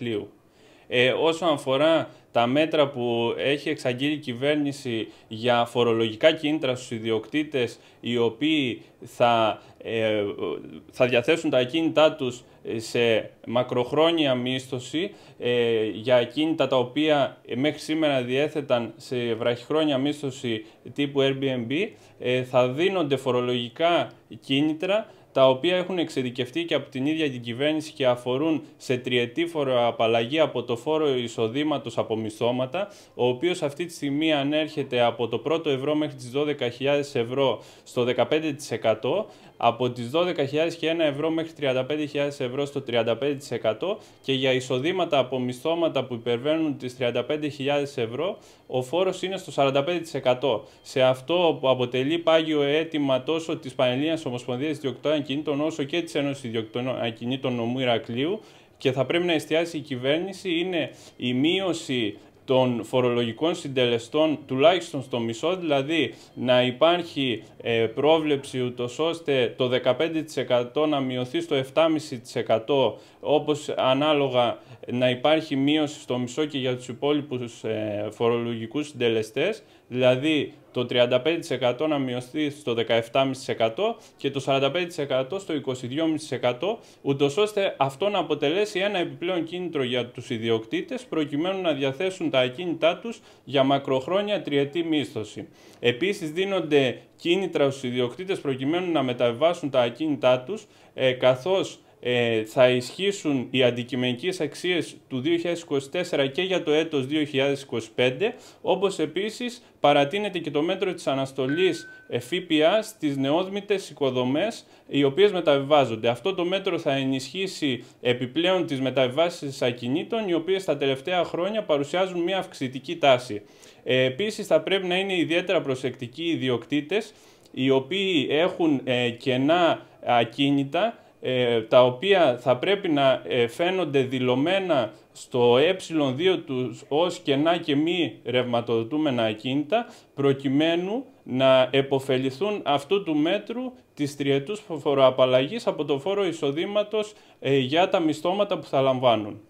Ηρακλείου. Ε, όσον αφορά τα μέτρα που έχει εξαγγείλει η κυβέρνηση για φορολογικά κίνητρα στους ιδιοκτήτες οι οποίοι θα, ε, διαθέσουν τα ακίνητά τους ε, σε μακροχρόνια μίσθωση ε, για ακίνητα τα οποία μέχρι σήμερα διέθεταν σε βραχυχρόνια μίσθωση τύπου Airbnb θα δίνονται φορολογικά κίνητρα τα οποία έχουν εξειδικευτεί και από την ίδια την κυβέρνηση και αφορούν σε τριετή φοροαπαλλαγή από το φόρο εισοδήματος από μισθώματα, ο οποίος αυτή τη στιγμή ανέρχεται από το πρώτο ευρώ μέχρι τις 12.000 ευρώ στο 15%, από τις 12.001 ευρώ μέχρι 35.000 ευρώ στο 35% και για εισοδήματα από μισθώματα που υπερβαίνουν τις 35.000 ευρώ ο φόρος είναι στο 45%. Σε αυτό που αποτελεί πάγιο αίτημα τόσο της Πανελλήνιας Ομοσπονδίας Ιδιοκτών Ακινήτων όσο και της Ένωσης Ιδιοκτών Ακινήτων Νομού Ηρακλείου και θα πρέπει να εστιάσει η κυβέρνηση είναι η μείωση των φορολογικών συντελεστών τουλάχιστον στο μισό, δηλαδή να υπάρχει ε, πρόβλεψη ούτως ώστε το 15% να μειωθεί στο 7,5% όπως ανάλογα να υπάρχει μείωση στο μισό και για τους υπόλοιπους ε, φορολογικούς συντελεστές Δηλαδή το 35% να μειωθεί στο 17,5% και το 45% στο 22,5% ούτως ώστε αυτό να αποτελέσει ένα επιπλέον κίνητρο για τους ιδιοκτήτες προκειμένου να διαθέσουν τα ακίνητά τους για μακροχρόνια τριετή μίσθωση. Επίσης δίνονται κίνητρα στους ιδιοκτήτες προκειμένου να μεταβάσουν τα ακίνητά τους ε, καθώς ε, θα ισχύσουν οι αντικειμενικές αξίες του 2024 και για το έτος 2025, όπως επίσης παρατείνεται και το μέτρο της αναστολής ΦΠΑ ε, στις νεόδμητες οικοδομές οι οποίες μεταβιβάζονται. Αυτό το μέτρο θα ενισχύσει επιπλέον τις μεταβιβάσεις ακινήτων οι οποίες τα τελευταία χρόνια παρουσιάζουν μια αυξητική τάση. Ε, επίσης θα πρέπει να είναι ιδιαίτερα προσεκτικοί οι ιδιοκτήτες οι οποίοι έχουν ε, κενά ακίνητα ε, τα οποία θα πρέπει να ε, φαίνονται δηλωμένα στο ε2 τους ως κενά και μη ρευματοδοτούμενα ακίνητα, προκειμένου να επωφεληθούν αυτού του μέτρου της τριετούς φοροαπαλλαγής από το φόρο εισοδήματος ε, για τα μισθώματα που θα λαμβάνουν.